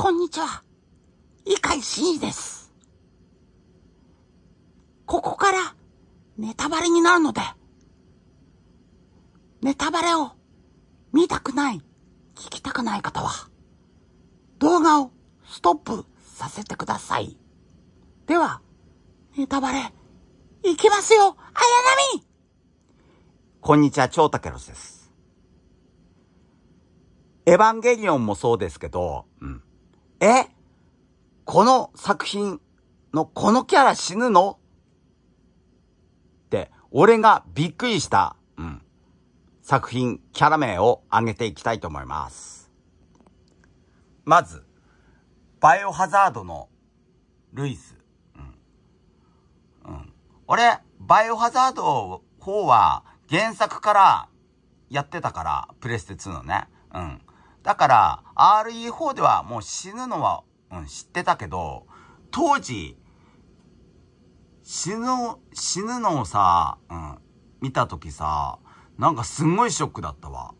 こんにちは。イカイシーです。ここからネタバレになるので、ネタバレを見たくない、聞きたくない方は、動画をストップさせてください。では、ネタバレ、いきますよ、あやなみこんにちは、た竹ロスです。エヴァンゲリオンもそうですけど、うん。えこの作品のこのキャラ死ぬのって、俺がびっくりした、うん、作品、キャラ名を挙げていきたいと思います。まず、バイオハザードのルイス。うん。うん、俺、バイオハザード4は原作からやってたから、プレステ2のね。うん。だから、RE4 ではもう死ぬのは、うん、知ってたけど、当時、死ぬ、死ぬのをさ、うん、見た時さ、なんかすんごいショックだったわ。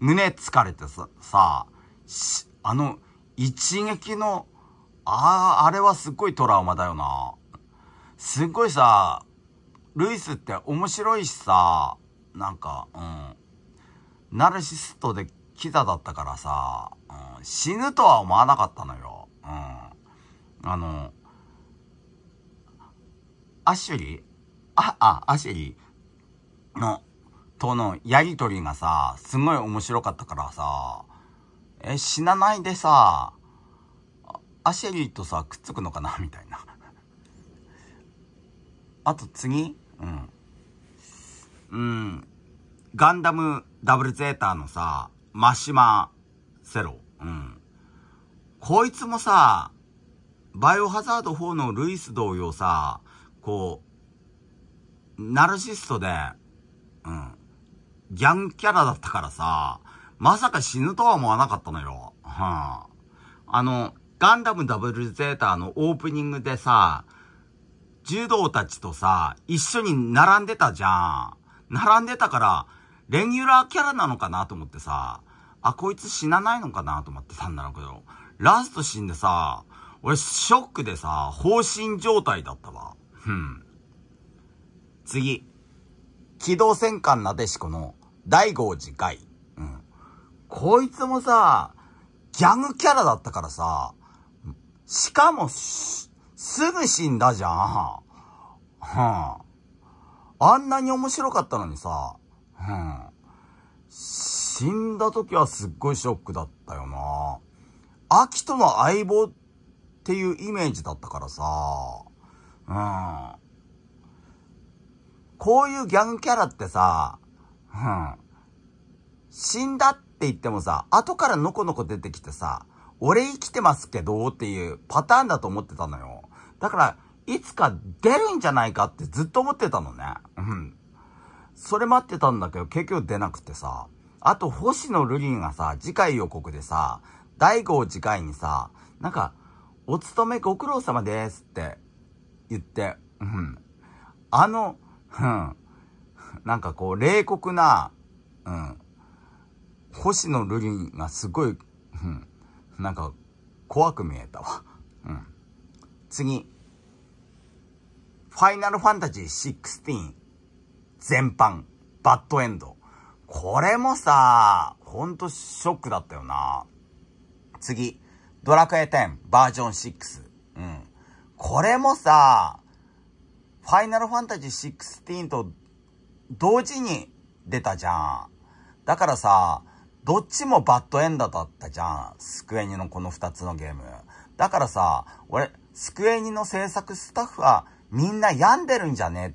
胸疲れてさ、さ、あの、一撃の、ああ、あれはすっごいトラウマだよな。すっごいさ、ルイスって面白いしさ、なんか、うん。ナルシストでキザだったからさ、うん、死ぬとは思わなかったのよ。うん。あの、アッシュリーあ、あ、アッシュリーの、とのやりとりがさ、すごい面白かったからさ、え、死なないでさ、アシェリーとさ、くっつくのかな みたいな。あと次うん。うん。ガンダムダブルゼータのさ、マシマセロ。うん。こいつもさ、バイオハザード4のルイス同様さ、こう、ナルシストで、うん、ギャンキャラだったからさ、まさか死ぬとは思わなかったのよ。はあ、あの、ガンダムダブルゼータのオープニングでさ、柔道たちとさ、一緒に並んでたじゃん。並んでたから、レギュラーキャラなのかなと思ってさ、あ、こいつ死なないのかなと思ってたんだろうけど、ラスト死んでさ、俺ショックでさ、放心状態だったわ。うん。次。機動戦艦なでしこの大号寺外。うん。こいつもさ、ギャグキャラだったからさ、しかもすぐ死んだじゃん。はあ、あんなに面白かったのにさ、うん。死んだ時はすっごいショックだったよな。アキとの相棒っていうイメージだったからさ、うん。こういうギャンキャラってさ、うん。死んだって言ってもさ、後からノコノコ出てきてさ、俺生きてますけどっていうパターンだと思ってたのよ。だから、いつか出るんじゃないかってずっと思ってたのね。うん。それ待ってたんだけど、結局出なくてさ。あと、星野瑠璃がさ、次回予告でさ、第5次回にさ、なんか、お勤めご苦労様ですって言って、うん。あの、うん。なんかこう、冷酷な、うん。星野瑠璃がすごい、うん。なんか、怖く見えたわ。うん。次。ファイナルファンタジー16全般、バッドエンド。これもさ、ほんとショックだったよな。次、ドラクエ10バージョン6。うん。これもさ、ファイナルファンタジー16と同時に出たじゃん。だからさ、どっちもバッドエンドだったじゃん。スクエニのこの2つのゲーム。だからさ、俺、スクエニの制作スタッフはみんな病んでるんじゃね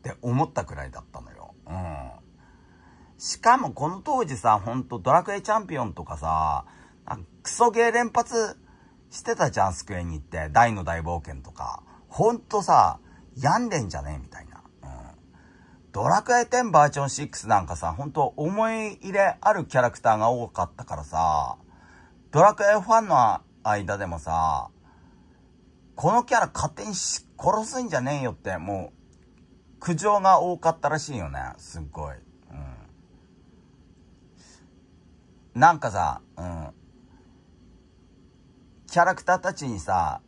って思ったくらいだった。しかもこの当時さ、ほんとドラクエチャンピオンとかさ、クソゲー連発してたじゃん、スクエ行って。大の大冒険とか。ほんとさ、病んでんじゃねえみたいな。うん。ドラクエ10バージョン6なんかさ、ほんと思い入れあるキャラクターが多かったからさ、ドラクエファンの間でもさ、このキャラ勝手に殺すんじゃねえよって、もう、苦情が多かったらしいよね。すっごい。なんかさ、うん、キャラクターたちにさ、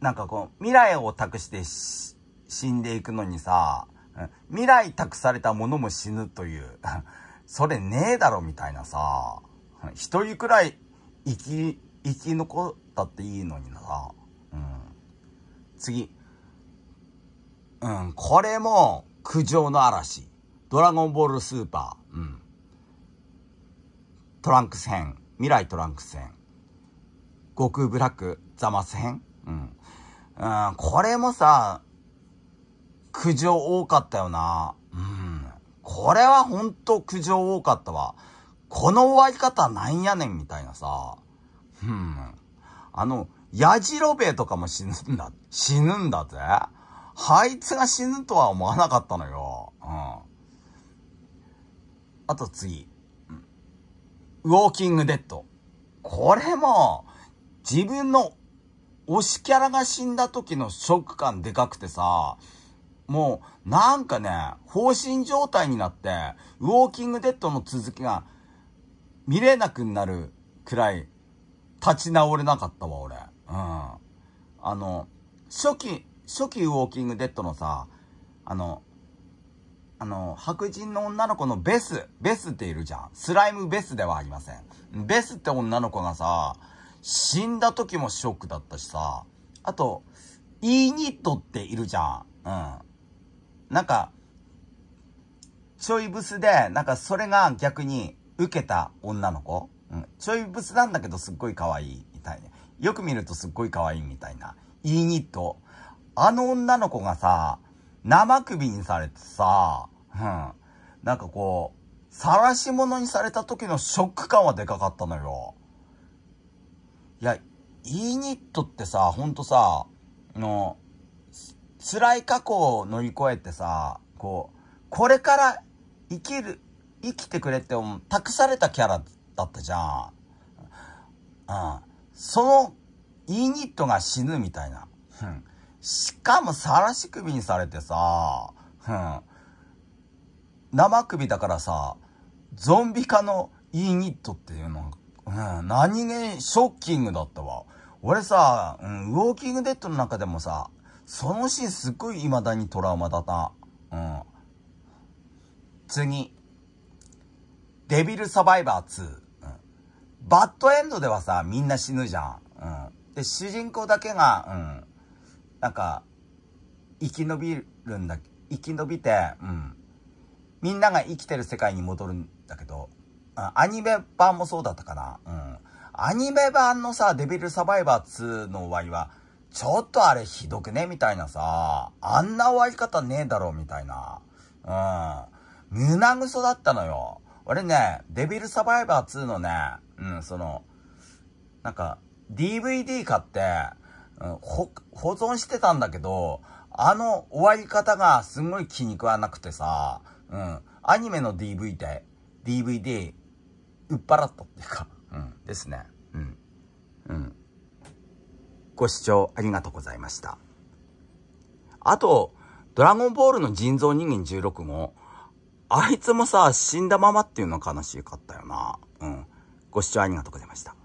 なんかこう、未来を託して死んでいくのにさ、未来託されたものも死ぬという、それねえだろみたいなさ、一人くらい生き、生き残ったっていいのになさ、うん。次。うん、これも苦情の嵐。ドラゴンボールスーパー。トランクス編、未来トランクス編、悟空ブラック、ザマス編、うん。うん、これもさ、苦情多かったよな。うん。これはほんと苦情多かったわ。この終わり方なんやねんみたいなさ。うん。あの、ヤジロベとかも死ぬんだ、死ぬんだぜ。あいつが死ぬとは思わなかったのよ。うん。あと次。ウォーキングデッド。これも、自分の推しキャラが死んだ時のショック感でかくてさ、もう、なんかね、放心状態になって、ウォーキングデッドの続きが見れなくなるくらい、立ち直れなかったわ、俺。うん。あの、初期、初期ウォーキングデッドのさ、あの、あの、白人の女の子のベス、ベスっているじゃん。スライムベスではありません。ベスって女の子がさ、死んだ時もショックだったしさ、あと、イーニットっているじゃん。うん。なんか、ちょいブスで、なんかそれが逆に受けた女の子。うん。ちょいブスなんだけどすっごい可愛いみたいな。よく見るとすっごい可愛いみたいな。イーニット。あの女の子がさ、生首にされてさ、うん。なんかこう、晒し物にされた時のショック感はでかかったのよ。いや、イーニットってさ、ほんとさ、の、辛い過去を乗り越えてさ、こう、これから生きる、生きてくれって託されたキャラだったじゃん。うん。その、イーニットが死ぬみたいな。うん。しかもさらし首にされてさ、うん。生首だからさ、ゾンビ化のイニットっていうの、うん、何気ショッキングだったわ。俺さ、うん、ウォーキングデッドの中でもさ、そのシーンすっごい未だにトラウマだな。うん。次。デビルサバイバー2。うん、バッドエンドではさ、みんな死ぬじゃん。うん。で、主人公だけが、うん。なんか、生き延びるんだ、生き延びて、うん。みんなが生きてる世界に戻るんだけど、アニメ版もそうだったかな。うん。アニメ版のさ、デビルサバイバー2の終わりは、ちょっとあれひどくねみたいなさ、あんな終わり方ねえだろみたいな。うん。胸ぐそだったのよ。俺ね、デビルサバイバー2のね、うん、その、なんか、DVD 買って、うん、保存してたんだけど、あの終わり方がすんごい気に食わなくてさ、うん、アニメの DV で、DVD、売っ払ったっていうか、うん、ですね。うん。うん。ご視聴ありがとうございました。あと、ドラゴンボールの人造人間16号、あいつもさ、死んだままっていうの悲しかったよな。うん。ご視聴ありがとうございました。